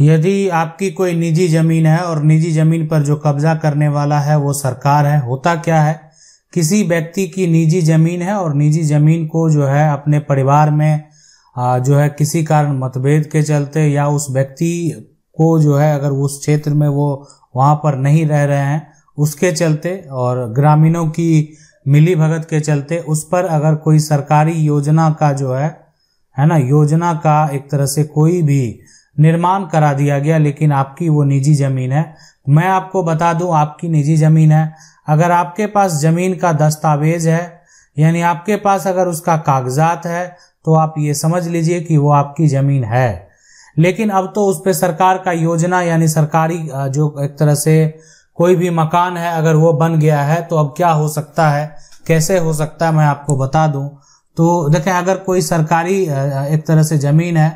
यदि आपकी कोई निजी जमीन है और निजी जमीन पर जो कब्जा करने वाला है वो सरकार है होता क्या है किसी व्यक्ति की निजी जमीन है और निजी जमीन को जो है अपने परिवार में जो है किसी कारण मतभेद के चलते या उस व्यक्ति को जो है अगर उस क्षेत्र में वो वहाँ पर नहीं रह रहे हैं उसके चलते और ग्रामीणों की मिली भगत के चलते उस पर अगर कोई सरकारी योजना का जो है है ना योजना का एक तरह से कोई भी निर्माण करा दिया गया लेकिन आपकी वो निजी ज़मीन है मैं आपको बता दूं आपकी निजी ज़मीन है अगर आपके पास ज़मीन का दस्तावेज है यानी आपके पास अगर उसका कागजात है तो आप ये समझ लीजिए कि वो आपकी ज़मीन है लेकिन अब तो उस पर सरकार का योजना यानी सरकारी जो एक तरह से कोई भी मकान है अगर वो बन गया है तो अब क्या हो सकता है कैसे हो सकता है मैं आपको बता दूं तो देखें अगर कोई सरकारी एक तरह से ज़मीन है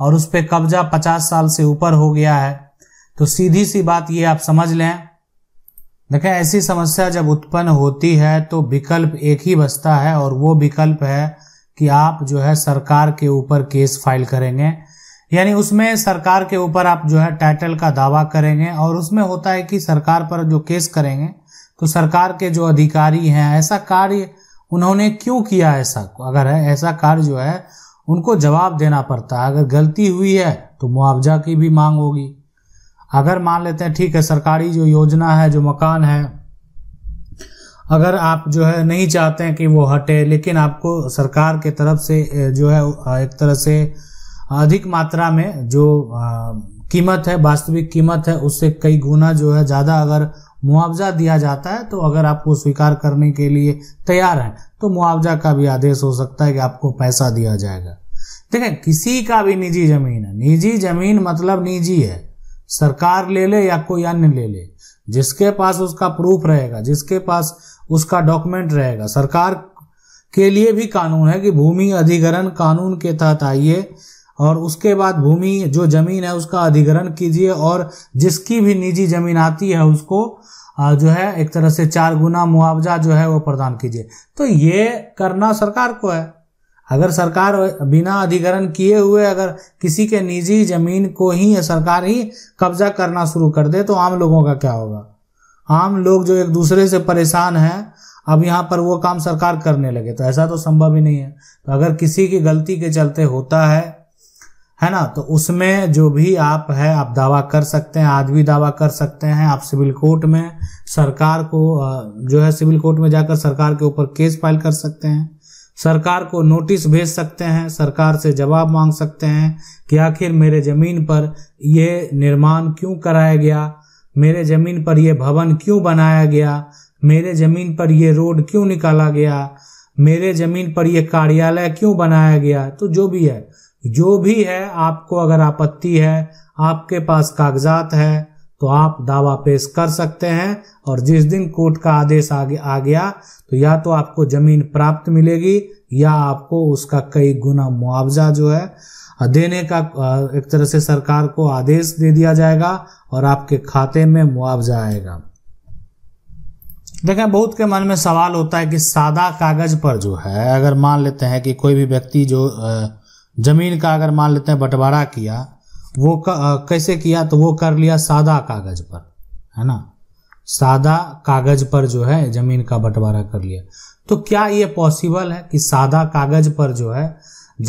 और उस पर कब्जा पचास साल से ऊपर हो गया है तो सीधी सी बात ये आप समझ लें देखें ऐसी समस्या जब उत्पन्न होती है तो विकल्प एक ही बचता है और वो विकल्प है कि आप जो है सरकार के ऊपर केस फाइल करेंगे यानी उसमें सरकार के ऊपर आप जो है टाइटल का दावा करेंगे और उसमें होता है कि सरकार पर जो केस करेंगे तो सरकार के जो अधिकारी हैं ऐसा कार्य उन्होंने क्यों किया ऐसा अगर है ऐसा कार्य जो है उनको जवाब देना पड़ता है अगर गलती हुई है तो मुआवजा की भी मांग होगी अगर मान लेते हैं ठीक है सरकारी जो योजना है जो मकान है अगर आप जो है नहीं चाहते हैं कि वो हटे लेकिन आपको सरकार के तरफ से जो है एक तरह से अधिक मात्रा में जो कीमत है वास्तविक कीमत है उससे कई गुना जो है ज़्यादा अगर मुआवजा दिया जाता है तो अगर आपको स्वीकार करने के लिए तैयार हैं तो मुआवजा का भी आदेश हो सकता है कि आपको पैसा दिया जाएगा देखें किसी का भी निजी जमीन है निजी जमीन मतलब निजी है सरकार ले ले या कोई अन्य ले ले जिसके पास उसका प्रूफ रहेगा जिसके पास उसका डॉक्यूमेंट रहेगा सरकार के लिए भी कानून है कि भूमि अधिग्रहण कानून के तहत आइए और उसके बाद भूमि जो जमीन है उसका अधिग्रहण कीजिए और जिसकी भी निजी जमीन आती है उसको जो है एक तरह से चार गुना मुआवजा जो है वो प्रदान कीजिए तो ये करना सरकार को है अगर सरकार बिना अधिग्रहण किए हुए अगर किसी के निजी जमीन को ही सरकार ही कब्जा करना शुरू कर दे तो आम लोगों का क्या होगा आम लोग जो एक दूसरे से परेशान हैं अब यहाँ पर वो काम सरकार करने लगे तो ऐसा तो संभव ही नहीं है तो अगर किसी की गलती के चलते होता है है ना तो उसमें जो भी आप है आप दावा कर सकते हैं आज भी दावा कर सकते हैं आप सिविल कोर्ट में सरकार को जो है सिविल कोर्ट में जाकर सरकार के ऊपर केस फाइल कर सकते हैं सरकार को नोटिस भेज सकते हैं सरकार से जवाब मांग सकते हैं कि आखिर मेरे ज़मीन पर यह निर्माण क्यों कराया गया मेरे ज़मीन पर यह भवन क्यों बनाया गया मेरे ज़मीन पर यह रोड क्यों निकाला गया मेरे ज़मीन पर यह कार्यालय क्यों बनाया गया तो जो भी है जो भी है आपको अगर आपत्ति है आपके पास कागजात है तो आप दावा पेश कर सकते हैं और जिस दिन कोर्ट का आदेश आ, आ गया तो या तो आपको जमीन प्राप्त मिलेगी या आपको उसका कई गुना मुआवजा जो है देने का एक तरह से सरकार को आदेश दे दिया जाएगा और आपके खाते में मुआवजा आएगा देखें बहुत के मन में सवाल होता है कि सादा कागज पर जो है अगर मान लेते हैं कि कोई भी व्यक्ति जो आ, जमीन का अगर मान लेते हैं बंटवारा किया वो क, कैसे किया तो वो कर लिया सादा कागज पर है ना सादा कागज पर जो है जमीन का बंटवारा कर लिया तो क्या ये पॉसिबल है कि सादा कागज पर जो है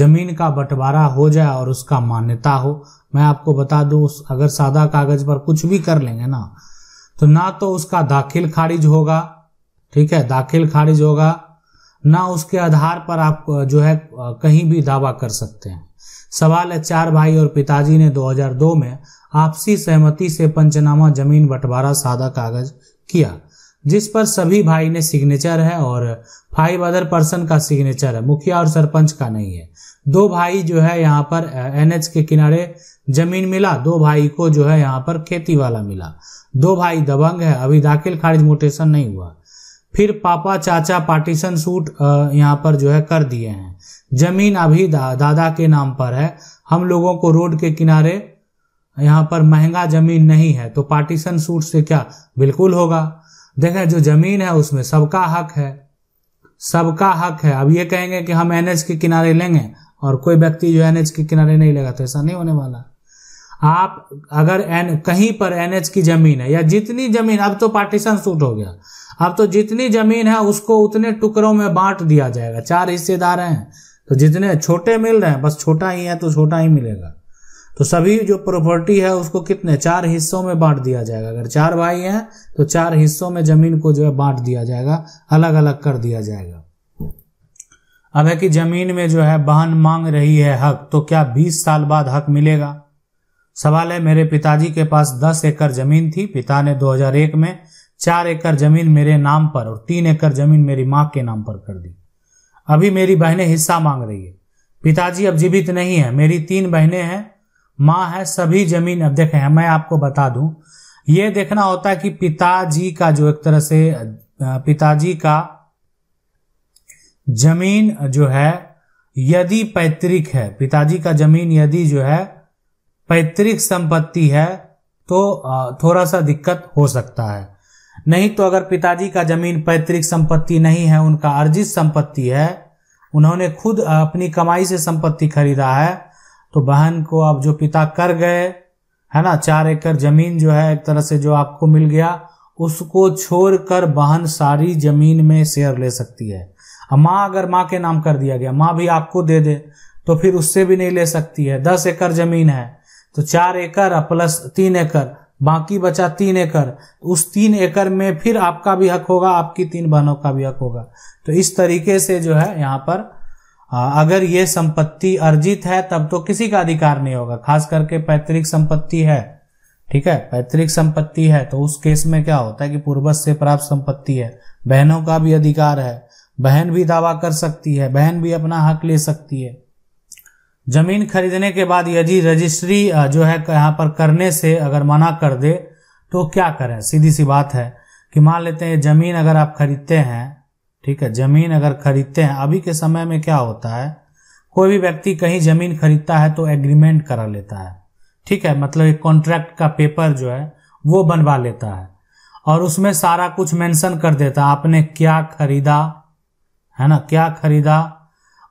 जमीन का बंटवारा हो जाए और उसका मान्यता हो मैं आपको बता दूं अगर सादा कागज पर कुछ भी कर लेंगे ना तो ना तो उसका दाखिल खारिज होगा ठीक है दाखिल खारिज होगा ना उसके आधार पर आप जो है कहीं भी दावा कर सकते हैं सवाल है चार भाई और पिताजी ने 2002 में आपसी सहमति से पंचनामा जमीन बंटवारा सादा कागज किया जिस पर सभी भाई ने सिग्नेचर है और फाइव अदर पर्सन का सिग्नेचर है मुखिया और सरपंच का नहीं है दो भाई जो है यहाँ पर एनएच के किनारे जमीन मिला दो भाई को जो है यहाँ पर खेती वाला मिला दो भाई दबंग है अभी दाखिल खारिज मोटेशन नहीं हुआ फिर पापा चाचा पार्टीशन सूट यहाँ पर जो है कर दिए हैं जमीन अभी दा, दादा के नाम पर है हम लोगों को रोड के किनारे यहाँ पर महंगा जमीन नहीं है तो पार्टीशन सूट से क्या बिल्कुल होगा देखें जो जमीन है उसमें सबका हक है सबका हक है अब ये कहेंगे कि हम एनएच के किनारे लेंगे और कोई व्यक्ति जो एनएच के किनारे नहीं लेगा तो ऐसा नहीं होने वाला आप अगर एन कहीं पर एनएच की जमीन है या जितनी जमीन अब तो पार्टीशन सूट हो गया अब तो जितनी जमीन है उसको उतने टुकड़ों में बांट दिया जाएगा चार हिस्सेदार हैं तो जितने छोटे मिल रहे हैं बस छोटा ही है तो छोटा ही मिलेगा तो सभी जो प्रॉपर्टी है उसको कितने चार हिस्सों में बांट दिया जाएगा अगर चार भाई हैं तो चार हिस्सों में जमीन को जो है बांट दिया जाएगा अलग अलग कर दिया जाएगा अब है कि जमीन में जो है बहन मांग रही है हक तो क्या बीस साल बाद हक मिलेगा सवाल है मेरे पिताजी के पास दस एकड़ जमीन थी पिता ने 2001 में चार एकड़ जमीन मेरे नाम पर और तीन एकड़ जमीन मेरी माँ के नाम पर कर दी अभी मेरी बहनें हिस्सा मांग रही है पिताजी अब जीवित नहीं है मेरी तीन बहनें हैं माँ है सभी जमीन अब देखें मैं आपको बता दूं ये देखना होता है कि पिताजी का जो एक तरह से पिताजी का जमीन जो है यदि पैतृक है पिताजी का जमीन यदि जो है पैतृक संपत्ति है तो थोड़ा सा दिक्कत हो सकता है नहीं तो अगर पिताजी का जमीन पैतृक संपत्ति नहीं है उनका अर्जित संपत्ति है उन्होंने खुद अपनी कमाई से संपत्ति खरीदा है तो बहन को अब जो पिता कर गए है ना चार एकड़ जमीन जो है एक तरह से जो आपको मिल गया उसको छोड़कर बहन सारी जमीन में शेयर ले सकती है अब माँ अगर माँ के नाम कर दिया गया माँ भी आपको दे दे तो फिर उससे भी नहीं ले सकती है दस एकड़ जमीन है तो चार एकड़ प्लस तीन एकड़ बाकी बचा तीन एकड़ उस तीन एकड़ में फिर आपका भी हक होगा आपकी तीन बहनों का भी हक होगा तो इस तरीके से जो है यहाँ पर अगर ये संपत्ति अर्जित है तब तो किसी का अधिकार नहीं होगा खास करके पैतृक संपत्ति है ठीक है पैतृक संपत्ति है तो उस केस में क्या होता है कि पूर्वज से प्राप्त संपत्ति है बहनों का भी अधिकार है बहन भी दावा कर सकती है बहन भी अपना हक ले सकती है जमीन खरीदने के बाद यदि रजिस्ट्री जो है यहाँ पर करने से अगर मना कर दे तो क्या करें सीधी सी बात है कि मान लेते हैं जमीन अगर आप खरीदते हैं ठीक है जमीन अगर खरीदते हैं अभी के समय में क्या होता है कोई भी व्यक्ति कहीं जमीन खरीदता है तो एग्रीमेंट करा लेता है ठीक है मतलब एक कॉन्ट्रैक्ट का पेपर जो है वो बनवा लेता है और उसमें सारा कुछ मेंशन कर देता है आपने क्या खरीदा है ना क्या खरीदा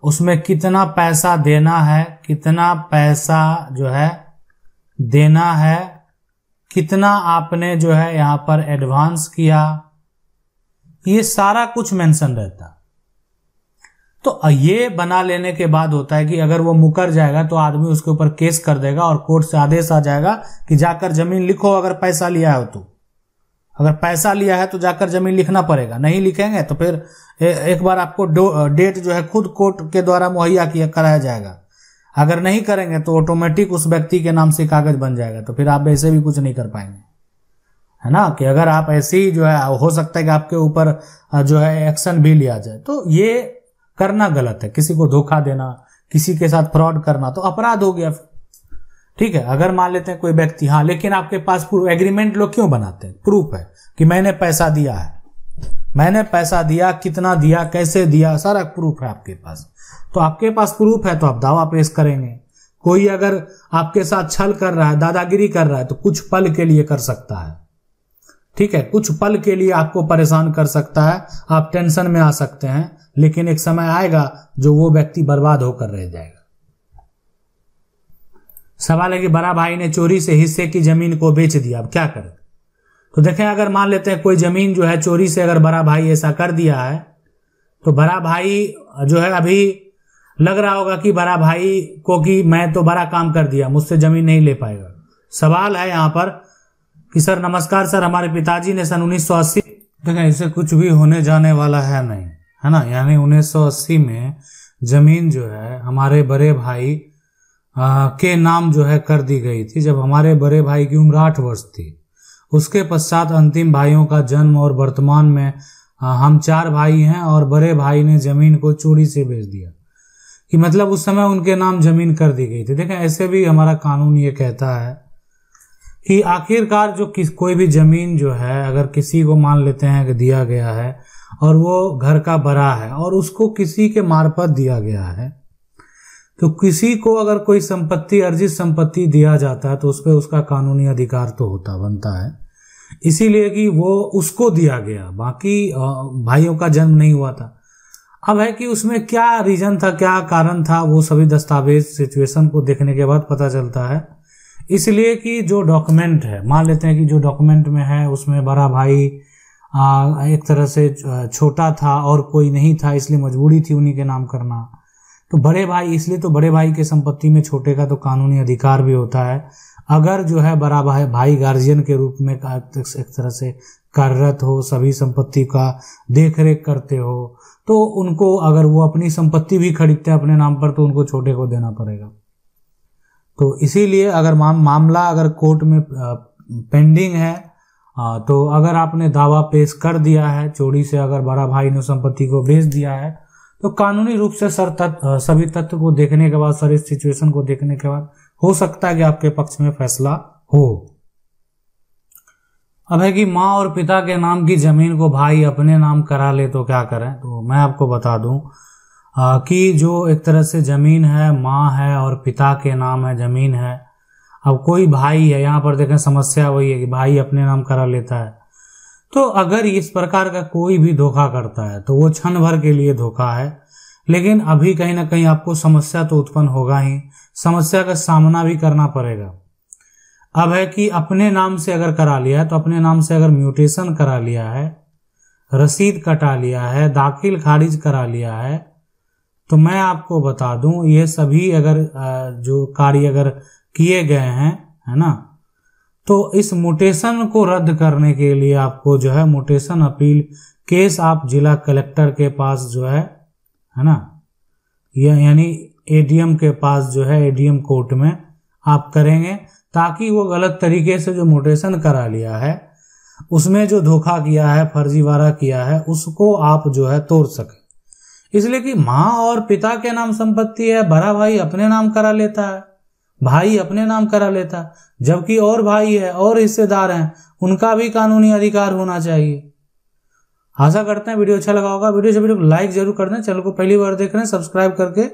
उसमें कितना पैसा देना है कितना पैसा जो है देना है कितना आपने जो है यहां पर एडवांस किया ये सारा कुछ मेंशन रहता तो ये बना लेने के बाद होता है कि अगर वो मुकर जाएगा तो आदमी उसके ऊपर केस कर देगा और कोर्ट से आदेश आ जाएगा कि जाकर जमीन लिखो अगर पैसा लिया हो तो अगर पैसा लिया है तो जाकर जमीन लिखना पड़ेगा नहीं लिखेंगे तो फिर ए, एक बार आपको डेट जो है खुद कोर्ट के द्वारा मुहैया किया कराया जाएगा अगर नहीं करेंगे तो ऑटोमेटिक उस व्यक्ति के नाम से कागज बन जाएगा तो फिर आप ऐसे भी कुछ नहीं कर पाएंगे है ना कि अगर आप ऐसे ही जो है हो सकता है कि आपके ऊपर जो है एक्शन भी लिया जाए तो ये करना गलत है किसी को धोखा देना किसी के साथ फ्रॉड करना तो अपराध हो गया फिर ठीक है अगर मान लेते हैं कोई व्यक्ति हाँ लेकिन आपके पास प्रूफ एग्रीमेंट लोग क्यों बनाते हैं प्रूफ है कि मैंने पैसा दिया है मैंने पैसा दिया कितना दिया कैसे दिया सारा प्रूफ है आपके पास तो आपके पास प्रूफ है तो आप दावा पेश करेंगे कोई अगर आपके साथ छल कर रहा है दादागिरी कर रहा है तो कुछ पल के लिए कर सकता है ठीक है कुछ पल के लिए आपको परेशान कर सकता है आप टेंशन में आ सकते हैं लेकिन एक समय आएगा जो वो व्यक्ति बर्बाद होकर रह जाएगा सवाल है कि बड़ा भाई ने चोरी से हिस्से की जमीन को बेच दिया अब क्या करें तो देखें अगर मान लेते हैं कोई जमीन जो है चोरी से अगर बड़ा भाई ऐसा कर दिया है तो बड़ा भाई जो है अभी लग रहा होगा कि बड़ा भाई को कि मैं तो बड़ा काम कर दिया मुझसे जमीन नहीं ले पाएगा सवाल है यहाँ पर कि सर नमस्कार सर हमारे पिताजी ने सन अस्सी देखें इसे कुछ भी होने जाने वाला है नहीं है ना यानी अस्सी में जमीन जो है हमारे बड़े भाई के नाम जो है कर दी गई थी जब हमारे बड़े भाई की उम्र आठ वर्ष थी उसके पश्चात अंतिम भाइयों का जन्म और वर्तमान में हम चार भाई हैं और बड़े भाई ने जमीन को चोरी से बेच दिया कि मतलब उस समय उनके नाम जमीन कर दी गई थी देखें ऐसे भी हमारा कानून ये कहता है कि आखिरकार जो किस कोई भी जमीन जो है अगर किसी को मान लेते हैं कि दिया गया है और वो घर का बड़ा है और उसको किसी के मार्फत दिया गया है तो किसी को अगर कोई संपत्ति अर्जित संपत्ति दिया जाता है तो उस पर उसका कानूनी अधिकार तो होता बनता है इसीलिए कि वो उसको दिया गया बाकी भाइयों का जन्म नहीं हुआ था अब है कि उसमें क्या रीजन था क्या कारण था वो सभी दस्तावेज सिचुएशन को देखने के बाद पता चलता है इसलिए कि जो डॉक्यूमेंट है मान लेते हैं कि जो डॉक्यूमेंट में है उसमें बड़ा भाई आ, एक तरह से छोटा था और कोई नहीं था इसलिए मजबूरी थी उन्हीं के नाम करना तो बड़े भाई इसलिए तो बड़े भाई के संपत्ति में छोटे का तो कानूनी अधिकार भी होता है अगर जो है बड़ा भाई भाई गार्जियन के रूप में एक तरह से कार्यरत हो सभी संपत्ति का देख रेख करते हो तो उनको अगर वो अपनी संपत्ति भी खरीदते हैं अपने नाम पर तो उनको छोटे को देना पड़ेगा तो इसीलिए अगर माम, मामला अगर कोर्ट में पेंडिंग है तो अगर आपने दावा पेश कर दिया है चोरी से अगर बड़ा भाई ने संपत्ति को बेच दिया है तो कानूनी रूप से सर तत्व सभी तत्व को देखने के बाद सर इस सिचुएशन को देखने के बाद हो सकता है कि आपके पक्ष में फैसला हो अब है कि माँ और पिता के नाम की जमीन को भाई अपने नाम करा ले तो क्या करें तो मैं आपको बता दूं आ, कि जो एक तरह से जमीन है माँ है और पिता के नाम है जमीन है अब कोई भाई है यहाँ पर देखें समस्या वही है कि भाई अपने नाम करा लेता है तो अगर इस प्रकार का कोई भी धोखा करता है तो वो क्षण भर के लिए धोखा है लेकिन अभी कहीं ना कहीं आपको समस्या तो उत्पन्न होगा ही समस्या का सामना भी करना पड़ेगा अब है कि अपने नाम से अगर करा लिया है तो अपने नाम से अगर म्यूटेशन करा लिया है रसीद कटा लिया है दाखिल खारिज करा लिया है तो मैं आपको बता दूं ये सभी अगर जो कार्य अगर किए गए हैं है ना तो इस मोटेशन को रद्द करने के लिए आपको जो है मोटेशन अपील केस आप जिला कलेक्टर के पास जो है है ना या यानी एडीएम के पास जो है एडीएम कोर्ट में आप करेंगे ताकि वो गलत तरीके से जो मोटेशन करा लिया है उसमें जो धोखा किया है फर्जीवाड़ा किया है उसको आप जो है तोड़ सके इसलिए कि माँ और पिता के नाम संपत्ति है बड़ा भाई अपने नाम करा लेता है भाई अपने नाम करा लेता जबकि और भाई है और हिस्सेदार हैं उनका भी कानूनी अधिकार होना चाहिए आशा करते हैं वीडियो अच्छा लगा होगा वीडियो से वीडियो लाइक जरूर कर दें चैनल को पहली बार देख रहे हैं सब्सक्राइब करके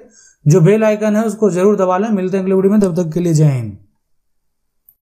जो बेल आइकन है उसको जरूर दबा लें मिलते हैं अगले वीडियो में तब तक के लिए जय हिंद